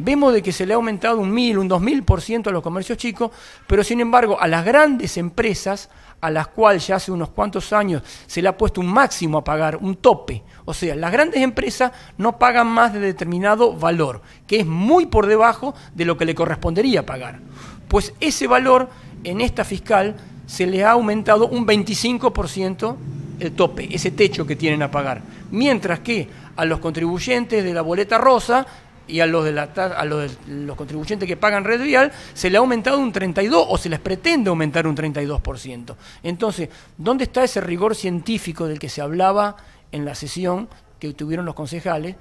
vemos de que se le ha aumentado un mil un 2.000% a los comercios chicos, pero sin embargo a las grandes empresas, a las cuales ya hace unos cuantos años se le ha puesto un máximo a pagar, un tope. O sea, las grandes empresas no pagan más de determinado valor, que es muy por debajo de lo que le correspondería pagar. Pues ese valor en esta fiscal se le ha aumentado un 25% el tope, ese techo que tienen a pagar. Mientras que a los contribuyentes de la boleta rosa y a los, de la, a los, contribuyentes que pagan red vial se le ha aumentado un 32 o se les pretende aumentar un 32%. Entonces, ¿dónde está ese rigor científico del que se hablaba en la sesión que tuvieron los concejales?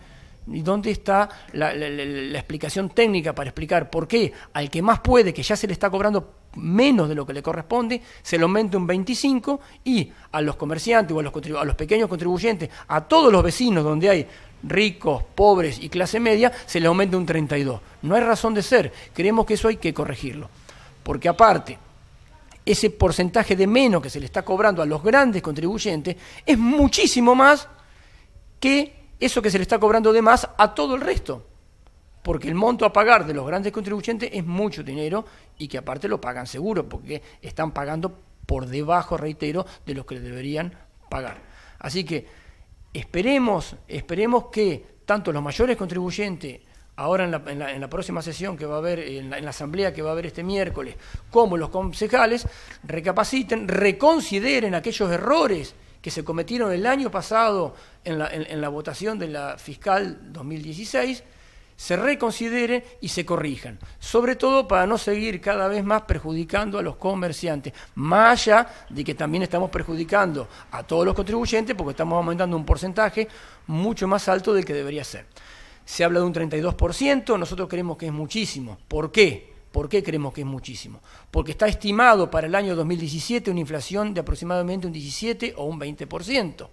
¿Y dónde está la, explicación técnica para explicar por qué al que más puede, que ya se le está cobrando menos de lo que le corresponde, se le aumenta un 25 y a los comerciantes o los, a los pequeños contribuyentes, a todos los vecinos donde hay ricos, pobres y clase media, se le aumenta un 32. No hay razón de ser. Creemos que eso hay que corregirlo. Porque aparte, ese porcentaje de menos que se le está cobrando a los grandes contribuyentes es muchísimo más que eso que se le está cobrando de más a todo el resto. Porque el monto a pagar de los grandes contribuyentes es mucho dinero y que aparte lo pagan seguro, porque están pagando por debajo, reitero, de lo que deberían pagar. Así que Esperemos, esperemos que tanto los mayores contribuyentes ahora en la, próxima sesión que va a haber, en la, en la, asamblea que va a haber este miércoles, como los concejales, recapaciten, reconsideren aquellos errores que se cometieron el año pasado en la, votación de la fiscal 2016 se reconsidere y se corrijan. Sobre todo para no seguir cada vez más perjudicando a los comerciantes, más allá de que también estamos perjudicando a todos los contribuyentes porque estamos aumentando un porcentaje mucho más alto del que debería ser. Se habla de un 32%, nosotros creemos que es muchísimo. ¿Por qué? ¿Por qué creemos que es muchísimo? Porque está estimado para el año 2017 una inflación de aproximadamente un 17 o un 20%.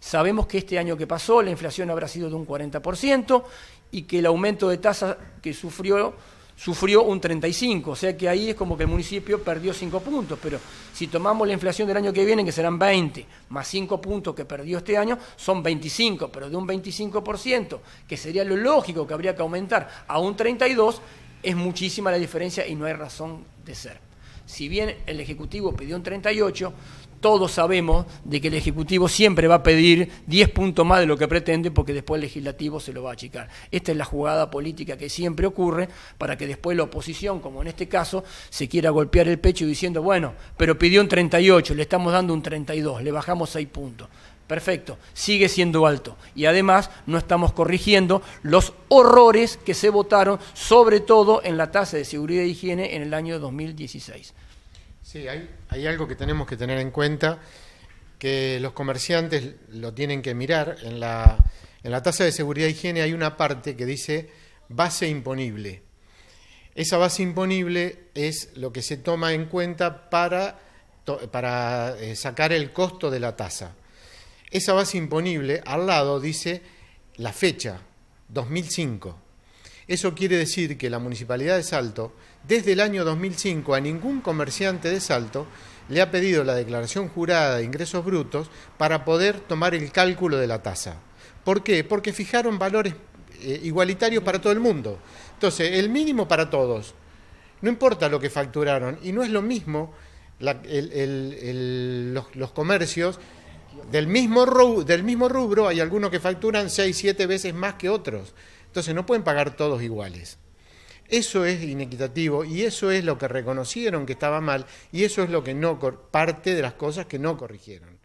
Sabemos que este año que pasó la inflación habrá sido de un 40% y que el aumento de tasas que sufrió sufrió un 35, o sea que ahí es como que el municipio perdió 5 puntos, pero si tomamos la inflación del año que viene, que serán 20, más 5 puntos que perdió este año, son 25, pero de un 25%, que sería lo lógico que habría que aumentar, a un 32, es muchísima la diferencia y no hay razón de ser. Si bien el Ejecutivo pidió un 38, todos sabemos de que el Ejecutivo siempre va a pedir 10 puntos más de lo que pretende porque después el Legislativo se lo va a achicar. Esta es la jugada política que siempre ocurre para que después la oposición, como en este caso, se quiera golpear el pecho diciendo, bueno, pero pidió un 38, le estamos dando un 32, le bajamos 6 puntos. Perfecto, sigue siendo alto. Y además no estamos corrigiendo los horrores que se votaron, sobre todo en la tasa de seguridad y higiene en el año 2016. Sí, hay, algo que tenemos que tener en cuenta, que los comerciantes lo tienen que mirar. En la, tasa de seguridad y higiene hay una parte que dice base imponible. Esa base imponible es lo que se toma en cuenta para, para eh, sacar el costo de la tasa. Esa base imponible al lado dice la fecha, 2005. Eso quiere decir que la Municipalidad de Salto, desde el año 2005, a ningún comerciante de Salto le ha pedido la declaración jurada de ingresos brutos para poder tomar el cálculo de la tasa. ¿Por qué? Porque fijaron valores eh, igualitarios para todo el mundo. Entonces, el mínimo para todos. No importa lo que facturaron. Y no es lo mismo los comercios del mismo, rubro, del mismo rubro hay algunos que facturan 6, 7 veces más que otros. Entonces no pueden pagar todos iguales. Eso es inequitativo y eso es lo que reconocieron que estaba mal y eso es lo que no parte de las cosas que no corrigieron.